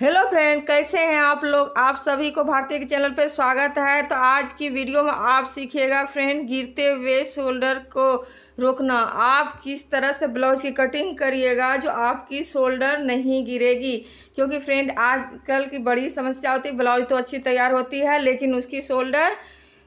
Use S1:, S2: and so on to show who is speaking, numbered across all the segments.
S1: hello friend कैसे हैं आप लोग आप सभी को भारतीय के चैनल पर स्वागत है तो आज की वीडियो में आप सीखिएगा फ्रेंड गिरते हुए शोल्डर को रोकना आप किस तरह से ब्लाउज की कटिंग करिएगा जो आपकी शोल्डर नहीं गिरेगी क्योंकि फ्रेंड आजकल की बड़ी समस्या होती है ब्लाउज तो अच्छी तैयार होती है लेकिन उसकी शोल्डर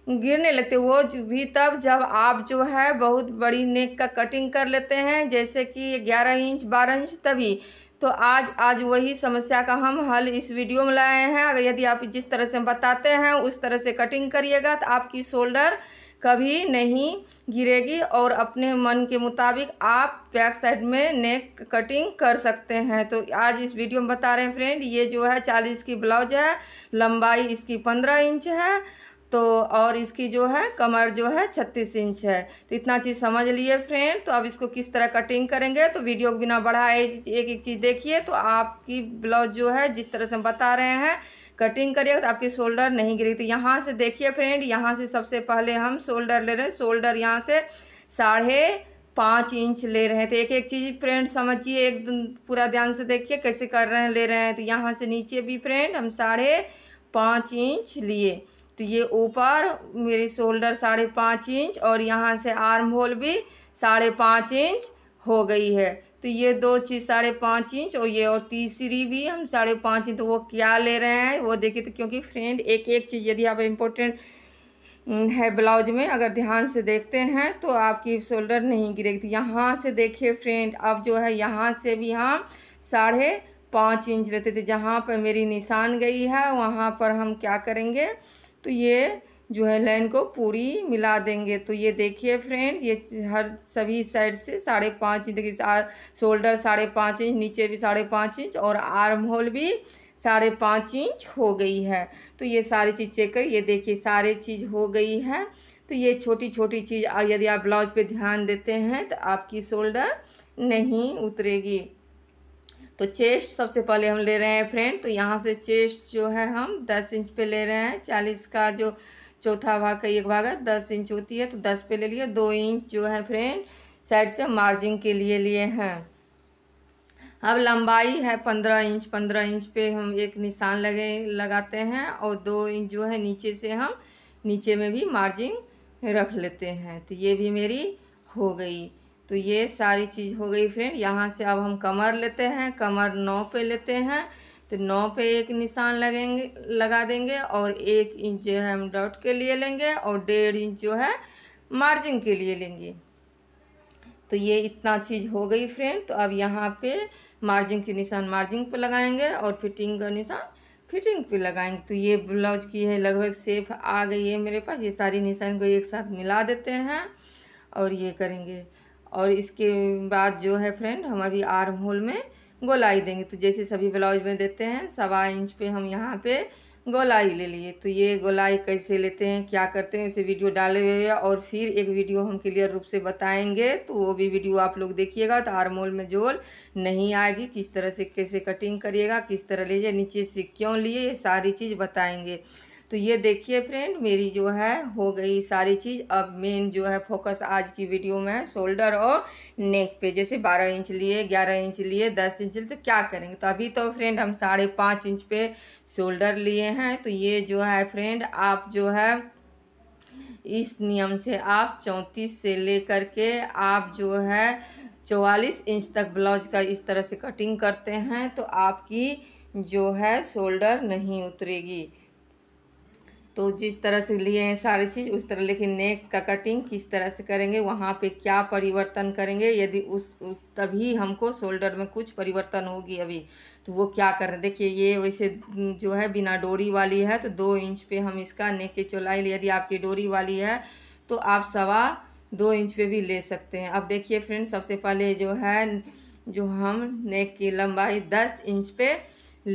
S1: गिरने लगते वो भी तब जब आप जो है बहुत बड़ी नेक का कटिंग कर लेते हैं जैसे कि ग्यारह इंच बारह इंच तभी तो आज आज वही समस्या का हम हल इस वीडियो में लाए हैं अगर यदि आप जिस तरह से बताते हैं उस तरह से कटिंग करिएगा तो आपकी शोल्डर कभी नहीं गिरेगी और अपने मन के मुताबिक आप बैक साइड में नेक कटिंग कर सकते हैं तो आज इस वीडियो में बता रहे हैं फ्रेंड ये जो है चालीस की ब्लाउज है लंबाई इसकी पंद्रह इंच है तो और इसकी जो है कमर जो है छत्तीस इंच है तो इतना चीज़ समझ लिए फ्रेंड तो अब इसको किस तरह कटिंग करेंगे तो वीडियो को बिना बढ़ाए एक एक चीज़ देखिए तो आपकी ब्लाउज जो है जिस तरह से हम बता रहे हैं कटिंग करिएगा तो आपकी शोल्डर नहीं गिरी तो यहाँ से देखिए फ्रेंड यहाँ से सबसे पहले हम शोल्डर ले रहे हैं शोल्डर यहाँ से साढ़े पाँच इंच ले रहे हैं तो एक एक चीज़ फ्रेंड समझिए एक पूरा ध्यान से देखिए कैसे कर रहे हैं ले रहे हैं तो यहाँ से नीचे भी फ्रेंड हम साढ़े पाँच इंच लिए तो ये ऊपर मेरी शोल्डर साढ़े पाँच इंच और यहाँ से आर्म होल भी साढ़े पाँच इंच हो गई है तो ये दो चीज़ साढ़े पाँच इंच और ये और तीसरी भी हम साढ़े पाँच इंच तो वो क्या ले रहे हैं वो देखिए तो क्योंकि फ्रेंड एक एक चीज़ यदि आप इम्पोर्टेंट है ब्लाउज में अगर ध्यान से देखते हैं तो आपकी शोल्डर नहीं गिरेगी तो यहाँ से देखिए फ्रेंड अब जो है यहाँ से भी हम साढ़े पाँच इंच लेते थे जहाँ पर मेरी निशान गई है वहाँ पर हम क्या करेंगे तो ये जो है लाइन को पूरी मिला देंगे तो ये देखिए फ्रेंड्स ये हर सभी साइड से साढ़े पाँच इंच देखिए शोल्डर साढ़े पाँच इंच नीचे भी साढ़े पाँच इंच और आर्म होल भी साढ़े पाँच इंच हो गई है तो ये सारी चीज़ चेक कर ये देखिए सारे चीज़ हो गई है तो ये छोटी छोटी चीज़ यदि आप ब्लाउज पे ध्यान देते हैं तो आपकी शोल्डर नहीं उतरेगी तो चेस्ट सबसे पहले हम ले रहे हैं फ्रेंड तो यहाँ से चेस्ट जो है हम दस इंच पे ले रहे हैं चालीस का जो चौथा भाग का एक भाग है दस इंच होती है तो दस पे ले लिए दो इंच जो है फ्रेंड साइड से मार्जिंग के लिए लिए हैं अब लंबाई है पंद्रह इंच पंद्रह इंच पे हम एक निशान लगे लगाते हैं और दो इंच जो है नीचे से हम नीचे में भी मार्जिन रख लेते हैं तो ये भी मेरी हो गई तो ये सारी चीज़ हो गई फ्रेंड यहाँ से अब हम कमर लेते हैं कमर नौ पे लेते हैं तो नौ पे एक निशान लगेंगे लगा देंगे और एक इंच जो है हम डॉट के लिए लेंगे और डेढ़ इंच जो है मार्जिन के लिए लेंगे तो ये इतना चीज़ हो गई फ्रेंड तो अब यहाँ पे मार्जिन के निशान मार्जिन पे लगाएंगे और फिटिंग का निशान फिटिंग पे लगाएंगे तो ये ब्लाउज की है लगभग सेफ आ गई है मेरे पास ये सारी निशान को एक साथ मिला देते हैं और ये करेंगे और इसके बाद जो है फ्रेंड हम अभी आर्म होल में गोलाई देंगे तो जैसे सभी ब्लाउज में देते हैं सवा इंच पे हम यहाँ पे गोलाई ले लिए तो ये गोलाई कैसे लेते हैं क्या करते हैं उसे वीडियो डाले हुए हैं और फिर एक वीडियो हम क्लियर रूप से बताएंगे तो वो भी वीडियो आप लोग देखिएगा तो आरमोल में जोल नहीं आएगी किस तरह से कैसे कटिंग करिएगा किस तरह लीजिए नीचे से क्यों लिए ये सारी चीज़ बताएंगे तो ये देखिए फ्रेंड मेरी जो है हो गई सारी चीज़ अब मेन जो है फोकस आज की वीडियो में है शोल्डर और नेक पे जैसे बारह इंच लिए ग्यारह इंच लिए दस इंच लिए तो क्या करेंगे तो अभी तो फ्रेंड हम साढ़े पाँच इंच पे शोल्डर लिए हैं तो ये जो है फ्रेंड आप जो है इस नियम से आप चौंतीस से लेकर के आप जो है चौवालीस इंच तक ब्लाउज का इस तरह से कटिंग करते हैं तो आपकी जो है शोल्डर नहीं उतरेगी तो जिस तरह से लिए हैं सारी चीज़ उस तरह लेकिन नेक का कटिंग किस तरह से करेंगे वहाँ पे क्या परिवर्तन करेंगे यदि उस तभी हमको शोल्डर में कुछ परिवर्तन होगी अभी तो वो क्या कर रहे देखिए ये वैसे जो है बिना डोरी वाली है तो दो इंच पे हम इसका नेक की चौलाई यदि आपकी डोरी वाली है तो आप सवा दो इंच पर भी ले सकते हैं अब देखिए फ्रेंड सबसे पहले जो है जो हम नेक की लंबाई दस इंच पे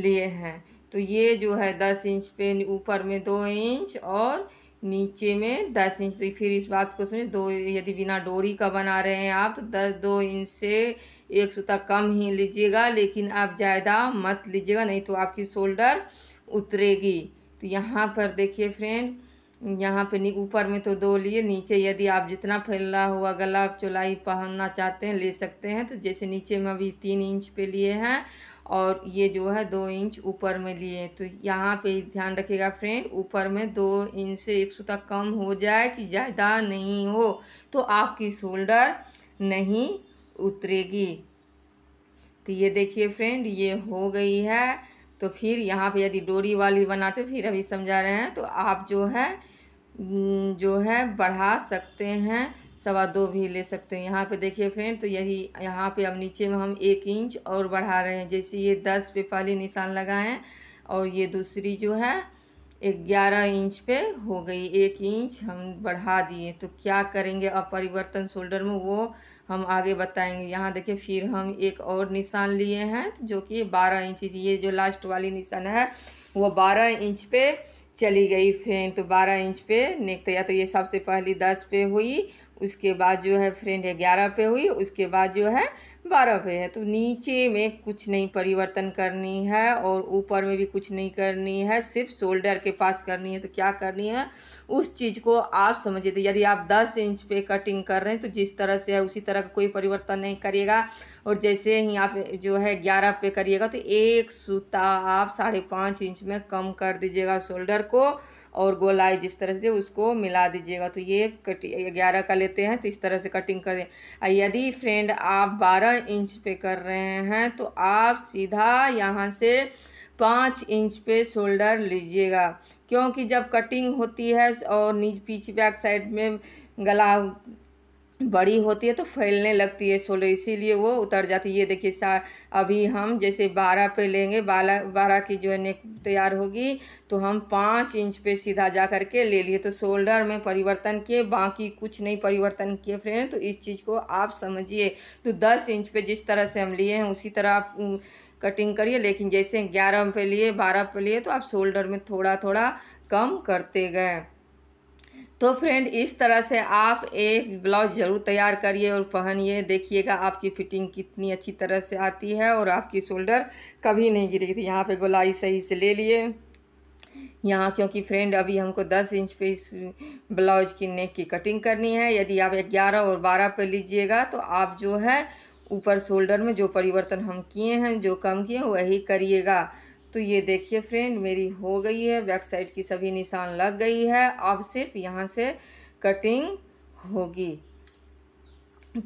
S1: लिए हैं तो ये जो है दस इंच पे ऊपर में दो इंच और नीचे में दस इंच तो फिर इस बात को समझ दो यदि बिना डोरी का बना रहे हैं आप तो दस दो इंच से एक सूता कम ही लीजिएगा लेकिन आप ज़्यादा मत लीजिएगा नहीं तो आपकी शोल्डर उतरेगी तो यहाँ पर देखिए फ्रेंड यहाँ पे ऊपर में तो दो लिए नीचे यदि आप जितना फैला हुआ गला चौलाई पहनना चाहते हैं ले सकते हैं तो जैसे नीचे में अभी तीन इंच पे लिए हैं और ये जो है दो इंच ऊपर में लिए तो यहाँ पे ध्यान रखिएगा फ्रेंड ऊपर में दो इंच से एक सूता कम हो जाए कि ज़्यादा नहीं हो तो आपकी शोल्डर नहीं उतरेगी तो ये देखिए फ्रेंड ये हो गई है तो फिर यहाँ पे यदि डोरी वाली बनाते फिर अभी समझा रहे हैं तो आप जो है जो है बढ़ा सकते हैं सवा दो भी ले सकते हैं यहाँ पे देखिए फ्रेंड तो यही यहाँ पे अब नीचे में हम एक इंच और बढ़ा रहे हैं जैसे ये दस पे पहले निशान लगाएं और ये दूसरी जो है ग्यारह इंच पे हो गई एक इंच हम बढ़ा दिए तो क्या करेंगे अपरिवर्तन शोल्डर में वो हम आगे बताएंगे यहाँ देखिए फिर हम एक और निशान लिए हैं जो कि बारह इंच ये जो लास्ट वाली निशान है वो बारह इंच पे चली गई फ्रेंड तो बारह इंच पे नेक तो ये सबसे पहली दस पे हुई उसके बाद जो है फ्रेंड है ग्यारह पे हुई उसके बाद जो है बारह पे है तो नीचे में कुछ नहीं परिवर्तन करनी है और ऊपर में भी कुछ नहीं करनी है सिर्फ शोल्डर के पास करनी है तो क्या करनी है उस चीज़ को आप समझिए तो यदि आप दस इंच पे कटिंग कर रहे हैं तो जिस तरह से है उसी तरह का कोई परिवर्तन नहीं करिएगा और जैसे ही आप जो है ग्यारह पे करिएगा तो एक सूता आप साढ़े पाँच इंच में कम कर दीजिएगा शोल्डर को और गोलाई जिस तरह से उसको मिला दीजिएगा तो ये ग्यारह का लेते हैं तो इस तरह से कटिंग कर दें यदि फ्रेंड आप बारह इंच पे कर रहे हैं तो आप सीधा यहाँ से पाँच इंच पे शोल्डर लीजिएगा क्योंकि जब कटिंग होती है और नीच पीछे बैक साइड में गला बड़ी होती है तो फैलने लगती है सोलह इसीलिए वो उतर जाती है ये देखिए सा अभी हम जैसे बारह पे लेंगे बारह बारह की जो है नेक तैयार होगी तो हम पाँच इंच पे सीधा जा करके ले लिए तो शोल्डर में परिवर्तन किए बाकी कुछ नहीं परिवर्तन किए फ्रेंड तो इस चीज़ को आप समझिए तो दस इंच पे जिस तरह से हम लिए हैं उसी तरह आप कटिंग करिए लेकिन जैसे ग्यारह पे लिए बारह पे लिए तो आप शोल्डर में थोड़ा थोड़ा कम करते गए तो फ्रेंड इस तरह से आप एक ब्लाउज ज़रूर तैयार करिए और पहनिए देखिएगा आपकी फिटिंग कितनी अच्छी तरह से आती है और आपकी शोल्डर कभी नहीं गिरी थी तो यहाँ पे गोलाई सही से ले लिए यहाँ क्योंकि फ्रेंड अभी हमको दस इंच पे इस ब्लाउज की नेक की कटिंग करनी है यदि आप ग्यारह और बारह पे लीजिएगा तो आप जो है ऊपर शोल्डर में जो परिवर्तन हम किए हैं जो कम किए वही करिएगा तो ये देखिए फ्रेंड मेरी हो गई है बैक साइड की सभी निशान लग गई है अब सिर्फ यहाँ से कटिंग होगी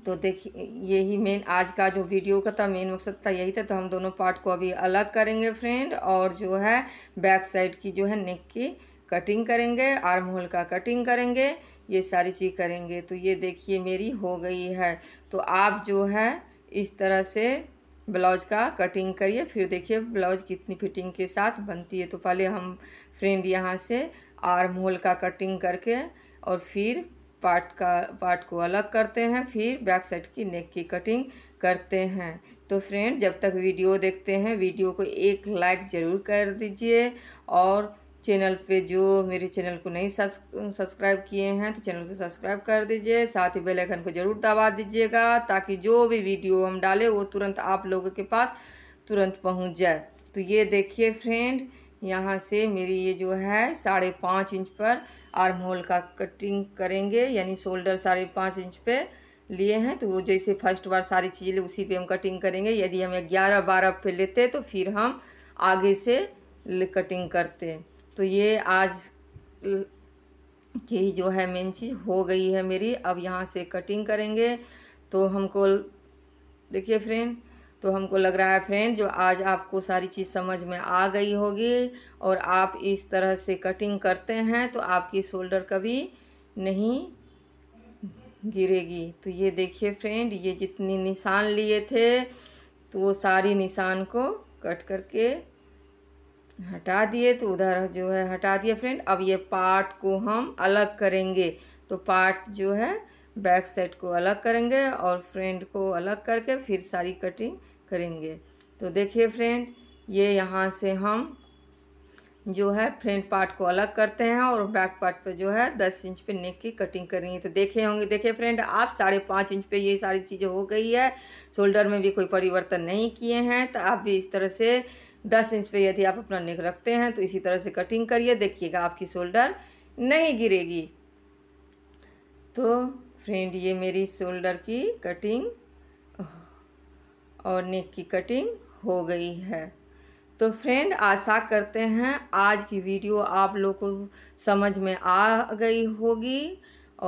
S1: तो देखिए यही मेन आज का जो वीडियो का था मेन मकसद था यही था तो हम दोनों पार्ट को अभी अलग करेंगे फ्रेंड और जो है बैक साइड की जो है नेक की कटिंग करेंगे आर्म होल का कटिंग करेंगे ये सारी चीज़ करेंगे तो ये देखिए मेरी हो गई है तो आप जो है इस तरह से ब्लाउज का कटिंग करिए फिर देखिए ब्लाउज कितनी फिटिंग के साथ बनती है तो पहले हम फ्रेंड यहाँ से आर्म होल का कटिंग करके और फिर पार्ट का पार्ट को अलग करते हैं फिर बैक साइड की नेक की कटिंग करते हैं तो फ्रेंड जब तक वीडियो देखते हैं वीडियो को एक लाइक ज़रूर कर दीजिए और चैनल पे जो मेरे चैनल को नहीं सब्सक्राइब किए हैं तो चैनल को सब्सक्राइब कर दीजिए साथ ही बेल आइकन को ज़रूर दबा दीजिएगा ताकि जो भी वीडियो हम डालें वो तुरंत आप लोगों के पास तुरंत पहुंच जाए तो ये देखिए फ्रेंड यहाँ से मेरी ये जो है साढ़े पाँच इंच पर आर्म होल का कटिंग करेंगे यानी शोल्डर साढ़े पाँच इंच पे लिए हैं तो वो जैसे फर्स्ट बार सारी चीज़ें उसी पे हम कटिंग करेंगे यदि हम ग्यारह बारह पे लेते तो फिर हम आगे से कटिंग करते तो ये आज की जो है मेन चीज़ हो गई है मेरी अब यहाँ से कटिंग करेंगे तो हमको देखिए फ्रेंड तो हमको लग रहा है फ्रेंड जो आज आपको सारी चीज़ समझ में आ गई होगी और आप इस तरह से कटिंग करते हैं तो आपकी शोल्डर कभी नहीं गिरेगी तो ये देखिए फ्रेंड ये जितनी निशान लिए थे तो वो सारी निशान को कट करके हटा दिए तो उधर जो है हटा दिए फ्रेंड अब ये पार्ट को हम अलग करेंगे तो पार्ट जो है बैक साइड को अलग करेंगे और फ्रेंड को अलग करके फिर सारी कटिंग करेंगे तो देखिए फ्रेंड ये यहाँ से हम जो है फ्रेंड पार्ट को अलग करते हैं और बैक पार्ट पे जो है दस इंच पे नेक की कटिंग करेंगे तो देखे होंगे देखिए फ्रेंड आप साढ़े पाँच इंच पे ये सारी चीज़ें हो गई है शोल्डर में भी कोई परिवर्तन नहीं किए हैं तो आप भी इस तरह से दस इंच पे यदि आप अपना नेक रखते हैं तो इसी तरह से कटिंग करिए देखिएगा आपकी शोल्डर नहीं गिरेगी तो फ्रेंड ये मेरी शोल्डर की कटिंग और नेक की कटिंग हो गई है तो फ्रेंड आशा करते हैं आज की वीडियो आप लोग को समझ में आ गई होगी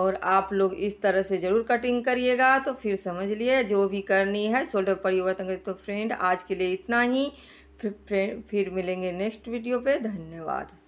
S1: और आप लोग इस तरह से ज़रूर कटिंग करिएगा तो फिर समझ लिए जो भी करनी है शोल्डर परिवर्तन तो फ्रेंड आज के लिए इतना ही फिर मिलेंगे नेक्स्ट वीडियो पे धन्यवाद